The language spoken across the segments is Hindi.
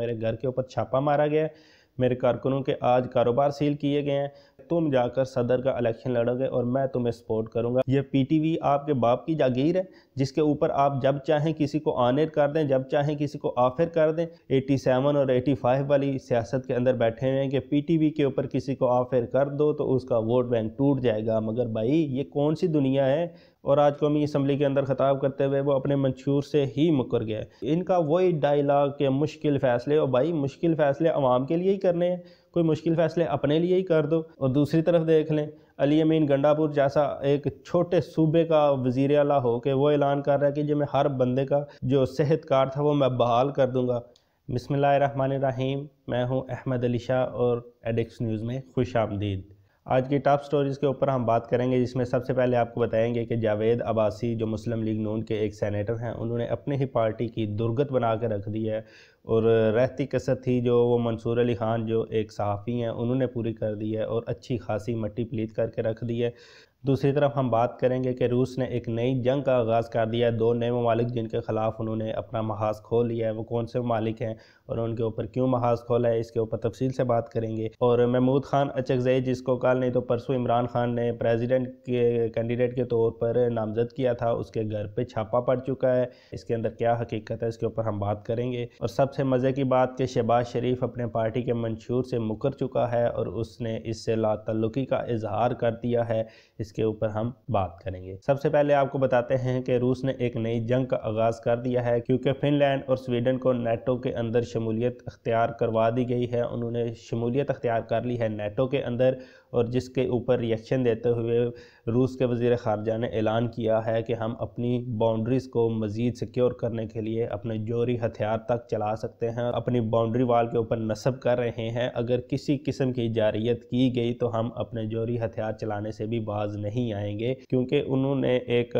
मेरे घर के ऊपर छापा मारा गया है मेरे कारकुनों के आज कारोबार सील किए गए हैं तुम जाकर सदर का इलेक्शन लड़ोगे और मैं तुम्हें सपोर्ट करूंगा ये पीटीवी आपके बाप की जागीर है जिसके ऊपर आप जब चाहें किसी को आनेर कर दें जब चाहें किसी को आफिर कर दें 87 और 85 वाली सियासत के अंदर बैठे हुए हैं कि पीटीवी के ऊपर किसी को आफिर कर दो तो उसका वोट बैंक टूट जाएगा मगर भाई ये कौन सी दुनिया है और आज कौमी इसम्बली के अंदर ख़ताब करते हुए वो अपने मंशूर से ही मुकर गया इनका वही डायलाग के मुश्किल फ़ैसले और भाई मुश्किल फ़ैसले आवाम के लिए ही करने हैं कोई मुश्किल फ़ैसले अपने लिए ही कर दो और दूसरी तरफ देख लें अली अमीन गंडापुर जैसा एक छोटे सूबे का वज़ी अला हो के वो ऐलान कर रहा है कि जो मैं हर बंदे का जो सेहत कार्ड था वो मैं बहाल कर दूँगा रहीम मैं हूँ अहमद अली शाह और एडिक्स न्यूज़ में खुश आमदीद आज की टॉप स्टोरीज़ के ऊपर हम बात करेंगे जिसमें सबसे पहले आपको बताएंगे कि जावेद अबासी जो मुस्लिम लीग नून के एक सेनेटर हैं उन्होंने अपनी ही पार्टी की दुर्गत बना कर रख दी है और रहती कसर थी जो वो मंसूर अली ख़ान जो एक सहाफ़ी हैं उन्होंने पूरी कर दी है और अच्छी खासी मट्टी प्लीत करके रख दी है दूसरी तरफ हम बात करेंगे कि रूस ने एक नई जंग का आगाज़ कर दिया है दो नए ममालिक जिनके ख़िलाफ़ उन्होंने अपना महाज खोल लिया है वो कौन से ममालिक हैं और उनके ऊपर क्यों महाज खोला है इसके ऊपर तफसील से बात करेंगे और महमूद खान अचगजई जिसको कल नहीं तो परसों इमरान खान ने प्रेसिडेंट के कैंडिडेट के तौर पर नामजद किया था उसके घर पर छापा पड़ चुका है इसके अंदर क्या हकीकत है इसके ऊपर हम बात करेंगे और सबसे सबसे मज़े की बात कि शहबाज शरीफ अपने पार्टी के मंशूर से मुकर चुका है और उसने इससे लातल्लुकी का इजहार कर दिया है इसके ऊपर हम बात करेंगे सबसे पहले आपको बताते हैं कि रूस ने एक नई जंग का आगाज़ कर दिया है क्योंकि फिनलैंड और स्वीडन को नेटो के अंदर शमूलियत अख्तियार करवा दी गई है उन्होंने शमूलियत अख्तियार कर ली है नेटो के अंदर और जिसके ऊपर रिएक्शन देते हुए रूस के वजीर खारजा ने ऐलान किया है कि हम अपनी बाउंड्रीज़ को मज़ीद सिक्योर करने के लिए अपने जोरी हथियार तक चला सकते सकते हैं अपनी बाउंड्री वाल के ऊपर नस्ब कर रहे हैं अगर किसी किस्म की जारियत की गई तो हम अपने जोरी हथियार चलाने से भी बाज नहीं आएंगे क्योंकि उन्होंने एक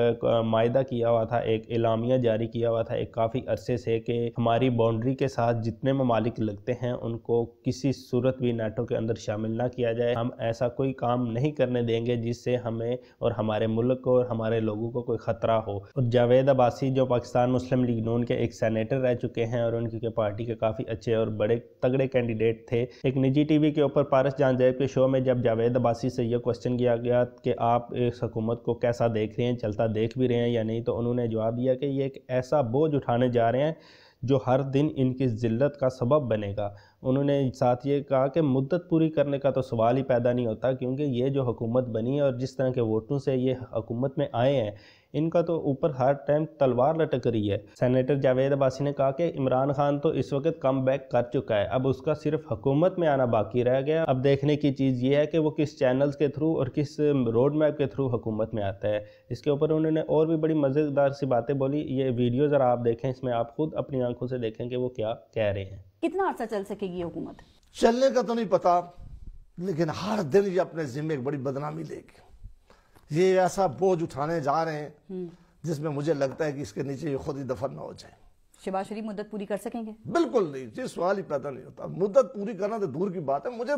माहा किया हुआ था एक इलामिया जारी किया हुआ था एक काफ़ी अरसे से कि हमारी बाउंड्री के साथ जितने ममालिक लगते हैं उनको किसी सूरत भी नाटो के अंदर शामिल ना किया जाए हम ऐसा कोई काम नहीं करने देंगे जिससे हमें और हमारे मुल्क को और हमारे लोगों को कोई ख़तरा हो और जावेद अबासी जो पाकिस्तान मुस्लिम लीग नून के एक सैनिटर रह चुके हैं और उनकी उनके पार्टी के काफ़ी अच्छे और बड़े तगड़े कैंडिडेट थे एक निजी टीवी के ऊपर पारस जान जैब के शो में जब जावेद अबासी से यह क्वेश्चन किया गया कि आप इस हुकूमत को कैसा देख रहे हैं चलता देख भी रहे हैं या नहीं तो उन्होंने जवाब दिया कि ये एक ऐसा बोझ उठाने जा रहे हैं जो हर दिन इनकी ज़िल्लत का सबब बनेगा उन्होंने साथ ये कहा कि मुद्दत पूरी करने का तो सवाल ही पैदा नहीं होता क्योंकि ये जो हुकूमत बनी है और जिस तरह के वोटों से ये हुकूमत में आए हैं इनका तो ऊपर हर टाइम तलवार लटक रही है सेनेटर जावेद अबासी ने कहा कि इमरान खान तो इस वक्त कम बैक कर चुका है अब उसका सिर्फ हुकूमत में आना बाकी रह गया अब देखने की चीज़ ये है कि वो किस चैनल्स के थ्रू और किस रोड मैप के थ्रू हुकूमत में आता है इसके ऊपर उन्होंने और भी बड़ी मज़ेदार सी बातें बोली ये वीडियो ज़रा आप देखें इसमें आप खुद अपनी आंखों से देखें कि वो क्या कह रहे हैं कितना अर्सा चल सकेगी हुकूमत चलने का तो नहीं पता लेकिन हर दिन ये अपने जिम्मे एक बड़ी बदनामी लेगी ये ऐसा बोझ उठाने जा रहे हैं हम्म। जिसमें मुझे लगता है कि इसके नीचे ये खुद ही दफन ना हो जाए शिबाज शरीफ मुद्दत पूरी कर सकेंगे बिल्कुल नहीं ये सवाल ही पैदा नहीं होता मुद्दत पूरी करना तो दूर की बात है मुझे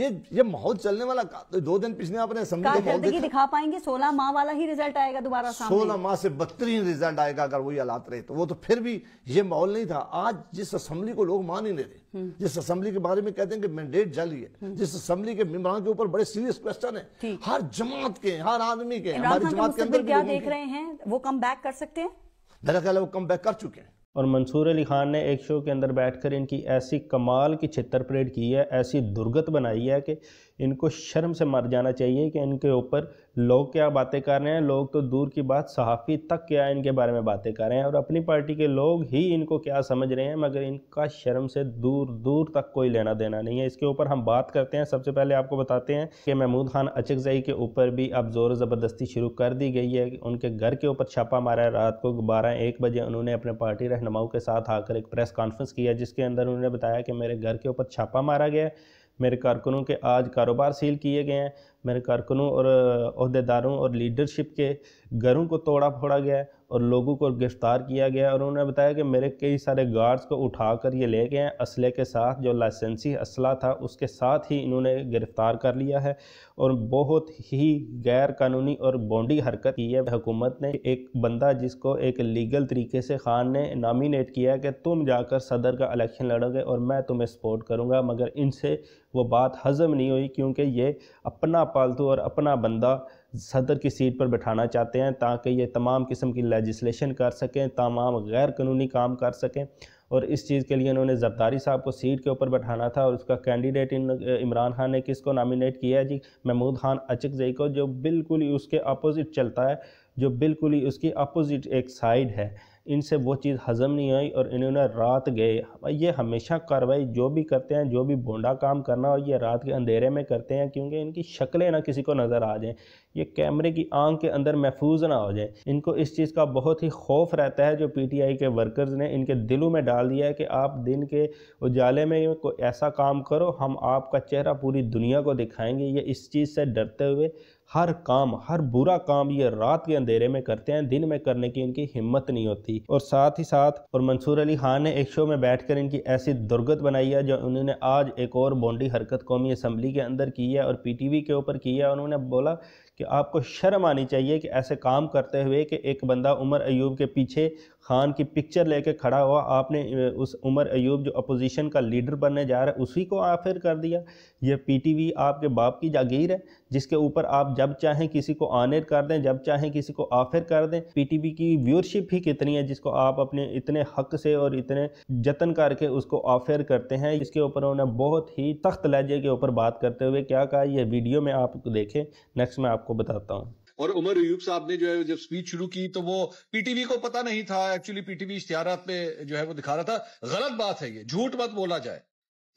ये ये माहौल चलने वाला तो दो दिन पिछले आपने असेंबली तो दिखा पाएंगे सोलह माह वाला ही रिजल्ट आएगा दोबारा सोलह माह से बदतरीन रिजल्ट आएगा अगर वही हालात रहे तो वो तो फिर भी ये माहौल नहीं था आज जिस असम्बली को लोग मान ही नहीं रहे हम्म। जिस असम्बली के बारे में कहते हैं कि मैंडेट जाली है हम्म। जिस असम्बली के मेम्बरान के ऊपर बड़े सीरियस क्वेश्चन है हर जमात के हर आदमी के हमारी जमात के अंदर क्या देख रहे हैं वो कम बैक कर सकते हैं मेरा ख्याल है वो कम बैक कर चुके हैं और मंसूर अली ख़ान ने एक शो के अंदर बैठकर इनकी ऐसी कमाल की छितर परेड की है ऐसी दुर्गत बनाई है कि इनको शर्म से मर जाना चाहिए कि इनके ऊपर लोग क्या बातें कर रहे हैं लोग तो दूर की बात सहाफ़ी तक क्या इनके बारे में बातें कर रहे हैं और अपनी पार्टी के लोग ही इनको क्या समझ रहे हैं मगर इनका शर्म से दूर दूर तक कोई लेना देना नहीं है इसके ऊपर हम बात करते हैं सबसे पहले आपको बताते हैं कि महमूद खान अचकजई के ऊपर भी अब ज़ोर ज़बरदस्ती शुरू कर दी गई है उनके घर के ऊपर छापा मारा है रात को बारह एक बजे उन्होंने अपने पार्टी रहनुमाओं के साथ आकर एक प्रेस कॉन्फ्रेंस किया जिसके अंदर उन्होंने बताया कि मेरे घर के ऊपर छापा मारा गया मेरे कारकुनों के आज कारोबार सील किए गए हैं मेरे कारकुनों और अहदेदारों और लीडरशिप के घरों को तोड़ा फोड़ा गया और लोगों को गिरफ़्तार किया गया और उन्होंने बताया कि मेरे कई सारे गार्ड्स को उठा कर ये ले गए हैं असले के साथ जो लाइसेंसी असला था उसके साथ ही इन्होंने गिरफ़्तार कर लिया है और बहुत ही गैर कानूनी और बॉन्डी हरकत की है हुकूमत ने एक बंदा जिसको एक लीगल तरीके से खान ने नामिनेट किया कि तुम जाकर सदर का इलेक्शन लड़ोगे और मैं तुम्हें सपोर्ट करूँगा मगर इनसे वो बात हजम नहीं हुई क्योंकि ये अपना पालतू और अपना बंदा सदर की सीट पर बैठाना चाहते हैं ताकि ये तमाम किस्म की लेजिस्लेशन कर सकें तमाम गैर कानूनी काम कर सकें और इस चीज़ के लिए इन्होंने जरदारी साहब को सीट के ऊपर बैठाना था और उसका कैंडिडेट इन इमरान खान ने किसको नामिनेट किया है जी महमूद खान अचकजई को जो बिल्कुल ही उसके अपोज़िट चलता है जो बिल्कुल ही उसकी अपोज़िट एक साइड है इनसे वो चीज़ हज़म नहीं आई और इन्होंने रात गए ये हमेशा कार्रवाई जो भी करते हैं जो भी बोंडा काम करना हो ये रात के अंधेरे में करते हैं क्योंकि इनकी शक्लें ना किसी को नज़र आ जाएं ये कैमरे की आंख के अंदर महफूज ना हो जाए इनको इस चीज़ का बहुत ही खौफ रहता है जो पीटीआई के वर्कर्स ने इनके दिलों में डाल दिया है कि आप दिन के उजाले में कोई ऐसा काम करो हम आपका चेहरा पूरी दुनिया को दिखाएँगे ये इस चीज़ से डरते हुए हर काम हर बुरा काम ये रात के अंधेरे में करते हैं दिन में करने की इनकी हिम्मत नहीं होती और साथ ही साथ और मंसूर अली खान ने एक शो में बैठकर इनकी ऐसी दुर्गत बनाई है जो उन्होंने आज एक और बॉन्डी हरकत कौमी असम्बली के अंदर की है और पीटीवी के ऊपर की है उन्होंने बोला कि आपको शर्म आनी चाहिए कि ऐसे काम करते हुए कि एक बंदा उमर अयूब के पीछे खान की पिक्चर लेके खड़ा हुआ आपने उस उमर अयूब जो अपोजिशन का लीडर बनने जा रहा है उसी को आफिर कर दिया यह पीटीवी आपके बाप की जागीर है जिसके ऊपर आप जब चाहें किसी को आनेर कर दें जब चाहें किसी को आफिर कर दें पीटीवी की व्यूरशिप ही कितनी है जिसको आप अपने इतने हक से और इतने जतन करके उसको आफिर करते हैं इसके ऊपर उन्होंने बहुत ही तख्त लहजे के ऊपर बात करते हुए क्या कहा यह वीडियो में आप देखें नेक्स्ट में आप आपको बताता हूँ और उमर अयूब साहब ने जो है जब स्पीच शुरू की तो वो पीटीवी को पता नहीं था एक्चुअली पीटीवी इश्तिहार पे जो है वो दिखा रहा था गलत बात है ये झूठ मत बोला जाए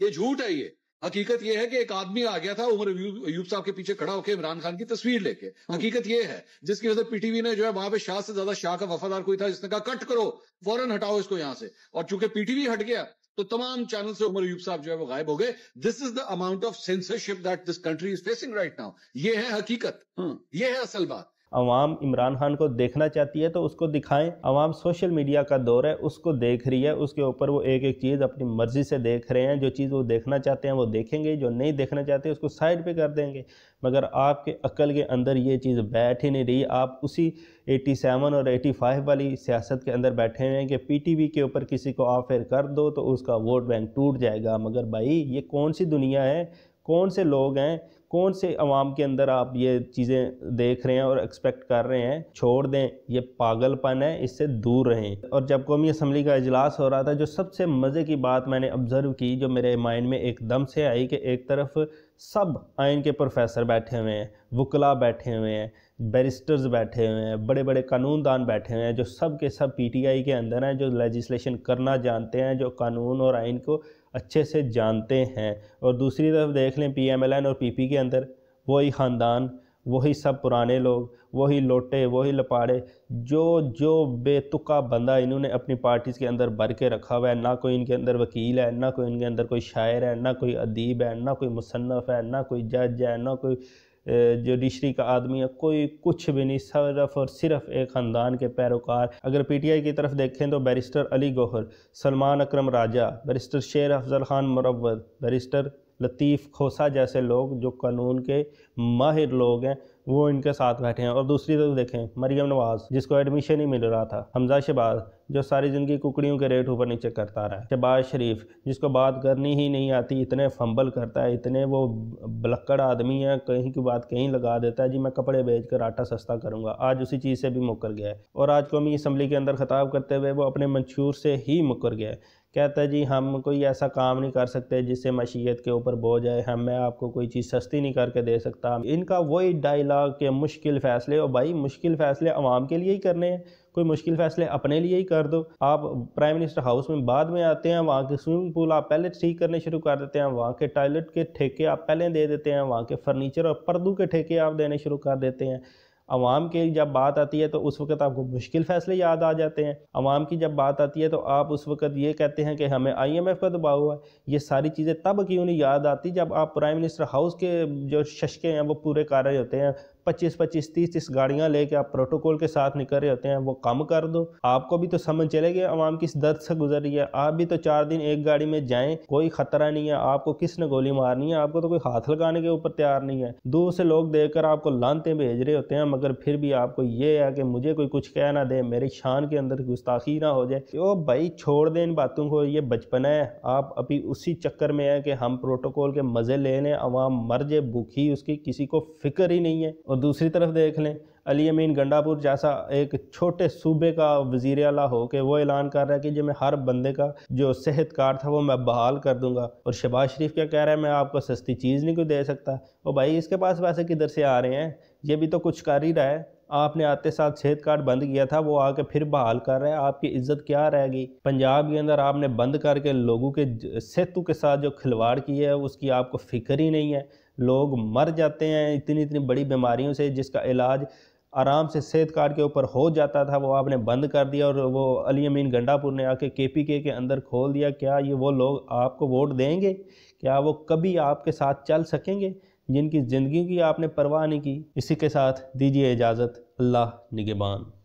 ये झूठ है ये हकीकत ये है कि एक आदमी आ गया था उमर अयूब साहब के पीछे खड़ा होकर इमरान खान की तस्वीर लेके हाँ। हकीकत ये है जिसकी वजह से पीटीवी ने जो है वहां पे शाह से ज्यादा शाह का वफादार कोई था जिसने कहा कट करो फौरन हटाओ इसको यहां से और चूंकि पीटीवी हट गया तो तमाम चैनल से उमर यूब साहब जो है वो गायब हो गए this is the amount of censorship that this country is facing right now ये है हकीकत हम्म, ये है असल बात अवाम इमरान खान को देखना चाहती है तो उसको दिखाएं अवाम सोशल मीडिया का दौर है उसको देख रही है उसके ऊपर वो एक एक चीज़ अपनी मर्ज़ी से देख रहे हैं जो चीज़ वो देखना चाहते हैं वो देखेंगे जो नहीं देखना चाहते उसको साइड पे कर देंगे मगर आपके अकल के अंदर ये चीज़ बैठ ही नहीं रही आप उसी सेवन और फाइव वाली सियासत के अंदर बैठे हुए हैं कि वी के ऊपर किसी को ऑफेयर कर दो तो उसका वोट बैंक टूट जाएगा मगर भाई ये कौन सी दुनिया है कौन से लोग हैं कौन से अवाम के अंदर आप ये चीज़ें देख रहे हैं और एक्सपेक्ट कर रहे हैं छोड़ दें ये पागलपन है इससे दूर रहें और जब कौमी असम्बली का अजलास हो रहा था जो सबसे मज़े की बात मैंने ऑब्ज़र्व की जो मेरे माइंड में एकदम से आई कि एक तरफ सब आइन के प्रोफेसर बैठे हुए हैं वकला बैठे हुए हैं बैरिस्टर्स बैठे हुए हैं बड़े बड़े कानूनदान बैठे हुए हैं जो सब के सब पी के अंदर हैं जो लेजिस्लेशन करना जानते हैं जो कानून और आइन को अच्छे से जानते हैं और दूसरी तरफ देख लें पी एम एल एन और पी पी के अंदर वही ख़ानदान वही सब पुराने लोग वही लोटे वही लपाड़े जो जो बेतुका बंदा इन्होंने अपनी पार्टीज़ के अंदर भर के रखा हुआ है ना कोई इनके अंदर वकील है ना कोई इनके अंदर कोई शायर है ना कोई अदीब है ना कोई मुसनफ़ है ना कोई जज है ना कोई जुडिशरी का आदमी है कोई कुछ भी नहीं सिर्फ और सिर्फ एक ख़ानदान के पैरोकार अगर पी टी आई की तरफ देखें तो barrister Ali Gohar Salman Akram Raja barrister Sher Afzal Khan Marwat barrister Latif Khosa जैसे लोग जो कानून के माहिर लोग हैं वो इनके साथ बैठे हैं और दूसरी तरफ देखें मरियम नवाज़ जिसको एडमिशन ही मिल रहा था हमजा शबाज जो सारी ज़िंदगी कुकड़ियों के रेट ऊपर नीचे करता रहा है शहबाज शरीफ जिसको बात करनी ही नहीं आती इतने फंबल करता है इतने वो बलक्कड़ आदमी है कहीं की बात कहीं लगा देता है जी मैं कपड़े बेच कर आटा सस्ता करूँगा आज उसी चीज़ से भी मुकर गया है और आज कौमी इसम्बली के अंदर ख़ताब करते हुए वो अपने मंशूर से ही मुकर गया है कहता है जी हम कोई ऐसा काम नहीं कर सकते जिससे मशीयत के ऊपर बोझ आए हम मैं आपको कोई चीज़ सस्ती नहीं करके दे सकता इनका वही डायलाग के मुश्किल फ़ैसले और भाई मुश्किल फ़ैसले आवाम के लिए ही करने हैं कोई मुश्किल फैसले अपने लिए ही कर दो आप प्राइम मिनिस्टर हाउस में बाद में आते हैं वहाँ के स्विमिंग पूल आप पहले ठीक करने शुरू कर देते हैं वहाँ के टॉयलेट के ठेके आप पहले दे देते हैं वहाँ के फर्नीचर और पर्दों के ठेके आप देने शुरू कर देते हैं अवाम की जब बात आती है तो उस वक्त आपको मुश्किल फैसले याद आ जाते हैं अवाम की जब बात आती है तो आप उस वक्त ये कहते हैं कि हमें आईएमएफ का दबाव हुआ ये सारी चीज़ें तब क्यों नहीं याद आती जब आप प्राइम मिनिस्टर हाउस के जो शशके हैं वो पूरे कर रहे होते हैं पच्चीस पच्चीस तीस तीस गाड़ियाँ लेके आप प्रोटोकॉल के साथ निकल रहे होते हैं वो कम कर दो आपको भी तो समझ चलेगी आवाम किस दर्द से गुजर रही है आप भी तो चार दिन एक गाड़ी में जाएं कोई खतरा नहीं है आपको किसने गोली मारनी है आपको तो कोई हाथ लगाने के ऊपर तैयार नहीं है दूर से लोग देखकर आपको लानते भेज रहे होते हैं मगर फिर भी आपको ये है कि मुझे कोई कुछ कह ना दे मेरी शान के अंदर गुस्ताखी ना हो जाए ओ भाई छोड़ दें इन बातों को ये बचपन है आप अभी उसी चक्कर में है कि हम प्रोटोकॉल के मज़े ले लें आवाम मर जाए भूखी उसकी किसी को फिक्र ही नहीं है और और दूसरी तरफ देख लें अली अमीन गंडापुर जैसा एक छोटे सूबे का वजीर अला हो के वो ऐलान कर रहा है कि जो मैं हर बंदे का जो सेहत कार्ड था वो मैं बहाल कर दूंगा और शहबाज शरीफ क्या कह रहा है मैं आपको सस्ती चीज़ नहीं कोई दे सकता और भाई इसके पास वैसे किधर से आ रहे हैं ये भी तो कुछ कर ही रहा है आपने आते साथ सेहत कार्ड बंद किया था वो आके फिर बहाल कर रहा है आपकी इज्जत क्या रहेगी पंजाब के अंदर आपने बंद करके लोगों के सेहतु के साथ जो खिलवाड़ की है उसकी आपको फिक्र ही नहीं है लोग मर जाते हैं इतनी इतनी बड़ी बीमारियों से जिसका इलाज आराम से सेहत कार्ड के ऊपर हो जाता था वो आपने बंद कर दिया और वो अली अमीन गंडापुर ने आके के पी के के अंदर खोल दिया क्या ये वो लोग आपको वोट देंगे क्या वो कभी आपके साथ चल सकेंगे जिनकी ज़िंदगी की आपने परवाह नहीं की इसी के साथ दीजिए इजाज़त अल्लाह निगेबान